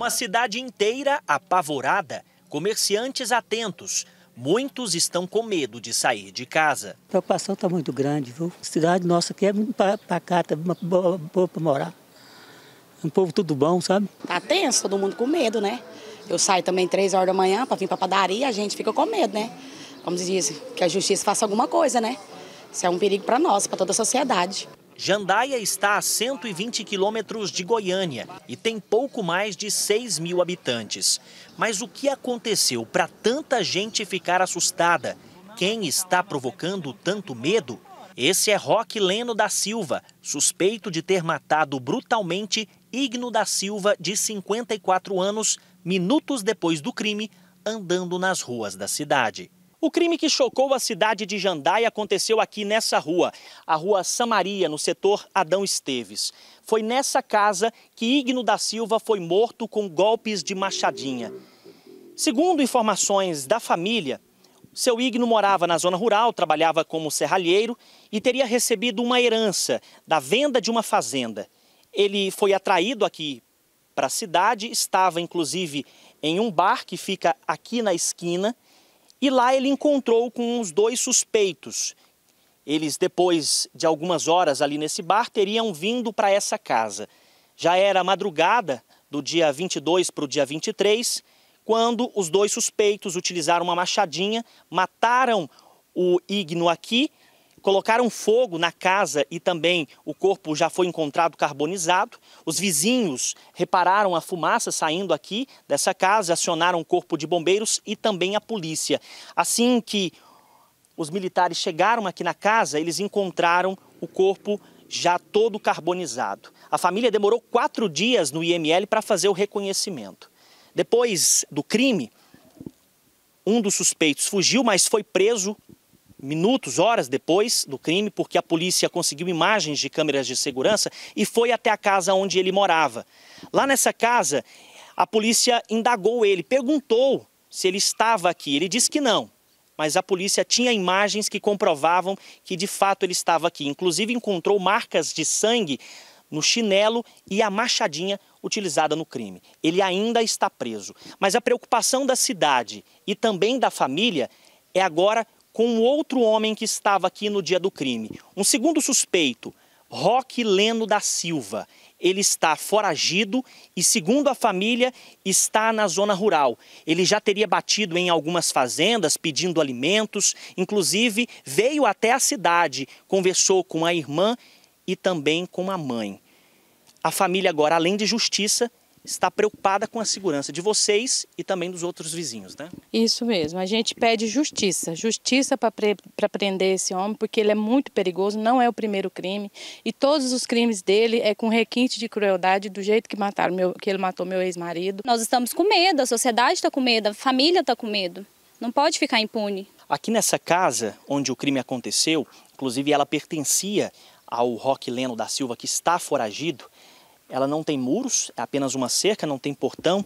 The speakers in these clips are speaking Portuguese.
Uma cidade inteira apavorada, comerciantes atentos. Muitos estão com medo de sair de casa. A preocupação está muito grande, viu? A cidade nossa aqui é muito pacata, boa, boa para morar. Um povo tudo bom, sabe? Tá tenso, todo mundo com medo, né? Eu saio também três horas da manhã para vir para padaria, a gente fica com medo, né? Como se diz, que a justiça faça alguma coisa, né? Isso é um perigo para nós, para toda a sociedade. Jandaia está a 120 quilômetros de Goiânia e tem pouco mais de 6 mil habitantes. Mas o que aconteceu para tanta gente ficar assustada? Quem está provocando tanto medo? Esse é Roque Leno da Silva, suspeito de ter matado brutalmente Igno da Silva, de 54 anos, minutos depois do crime, andando nas ruas da cidade. O crime que chocou a cidade de Jandai aconteceu aqui nessa rua, a Rua Samaria, no setor Adão Esteves. Foi nessa casa que Igno da Silva foi morto com golpes de machadinha. Segundo informações da família, seu Igno morava na zona rural, trabalhava como serralheiro e teria recebido uma herança da venda de uma fazenda. Ele foi atraído aqui para a cidade, estava inclusive em um bar que fica aqui na esquina e lá ele encontrou com os dois suspeitos. Eles, depois de algumas horas ali nesse bar, teriam vindo para essa casa. Já era madrugada do dia 22 para o dia 23, quando os dois suspeitos utilizaram uma machadinha, mataram o Igno aqui colocaram fogo na casa e também o corpo já foi encontrado carbonizado. Os vizinhos repararam a fumaça saindo aqui dessa casa, acionaram o corpo de bombeiros e também a polícia. Assim que os militares chegaram aqui na casa, eles encontraram o corpo já todo carbonizado. A família demorou quatro dias no IML para fazer o reconhecimento. Depois do crime, um dos suspeitos fugiu, mas foi preso minutos, horas depois do crime, porque a polícia conseguiu imagens de câmeras de segurança e foi até a casa onde ele morava. Lá nessa casa, a polícia indagou ele, perguntou se ele estava aqui. Ele disse que não, mas a polícia tinha imagens que comprovavam que de fato ele estava aqui. Inclusive encontrou marcas de sangue no chinelo e a machadinha utilizada no crime. Ele ainda está preso. Mas a preocupação da cidade e também da família é agora com outro homem que estava aqui no dia do crime. Um segundo suspeito, Roque Leno da Silva. Ele está foragido e, segundo a família, está na zona rural. Ele já teria batido em algumas fazendas pedindo alimentos, inclusive veio até a cidade, conversou com a irmã e também com a mãe. A família agora, além de justiça, está preocupada com a segurança de vocês e também dos outros vizinhos, né? Isso mesmo. A gente pede justiça, justiça para prender esse homem, porque ele é muito perigoso, não é o primeiro crime e todos os crimes dele é com requinte de crueldade do jeito que mataram meu, que ele matou meu ex-marido. Nós estamos com medo, a sociedade está com medo, a família está com medo. Não pode ficar impune. Aqui nessa casa onde o crime aconteceu, inclusive ela pertencia ao Roque Leno da Silva que está foragido, ela não tem muros, é apenas uma cerca, não tem portão.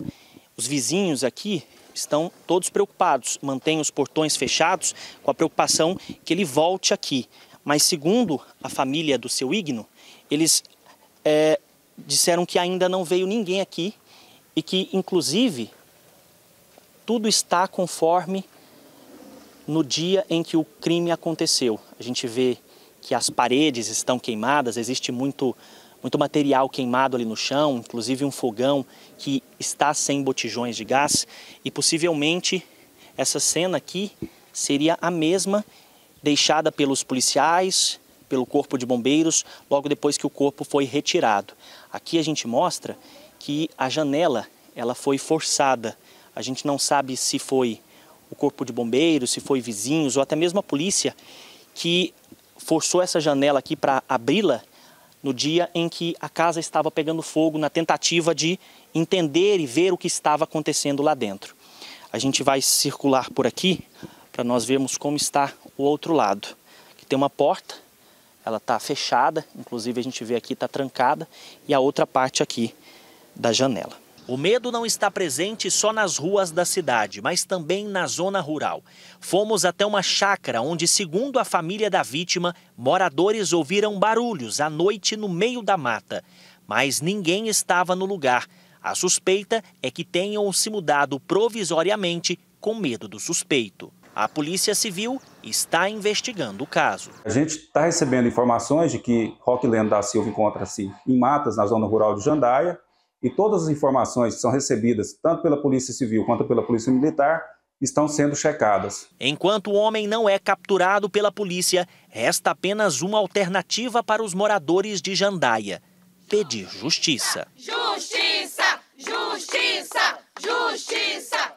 Os vizinhos aqui estão todos preocupados, mantêm os portões fechados com a preocupação que ele volte aqui. Mas segundo a família do seu Igno, eles é, disseram que ainda não veio ninguém aqui e que, inclusive, tudo está conforme no dia em que o crime aconteceu. A gente vê que as paredes estão queimadas, existe muito muito material queimado ali no chão, inclusive um fogão que está sem botijões de gás. E possivelmente essa cena aqui seria a mesma deixada pelos policiais, pelo corpo de bombeiros, logo depois que o corpo foi retirado. Aqui a gente mostra que a janela ela foi forçada. A gente não sabe se foi o corpo de bombeiros, se foi vizinhos ou até mesmo a polícia que forçou essa janela aqui para abri-la no dia em que a casa estava pegando fogo, na tentativa de entender e ver o que estava acontecendo lá dentro. A gente vai circular por aqui para nós vermos como está o outro lado. Aqui tem uma porta, ela está fechada, inclusive a gente vê aqui está trancada, e a outra parte aqui da janela. O medo não está presente só nas ruas da cidade, mas também na zona rural. Fomos até uma chácara onde, segundo a família da vítima, moradores ouviram barulhos à noite no meio da mata. Mas ninguém estava no lugar. A suspeita é que tenham se mudado provisoriamente com medo do suspeito. A Polícia Civil está investigando o caso. A gente está recebendo informações de que Roquileno da Silva encontra-se em matas na zona rural de Jandaia, e todas as informações que são recebidas tanto pela Polícia Civil quanto pela Polícia Militar estão sendo checadas. Enquanto o homem não é capturado pela polícia, resta apenas uma alternativa para os moradores de Jandaia: pedir justiça. Justiça! Justiça! Justiça! justiça.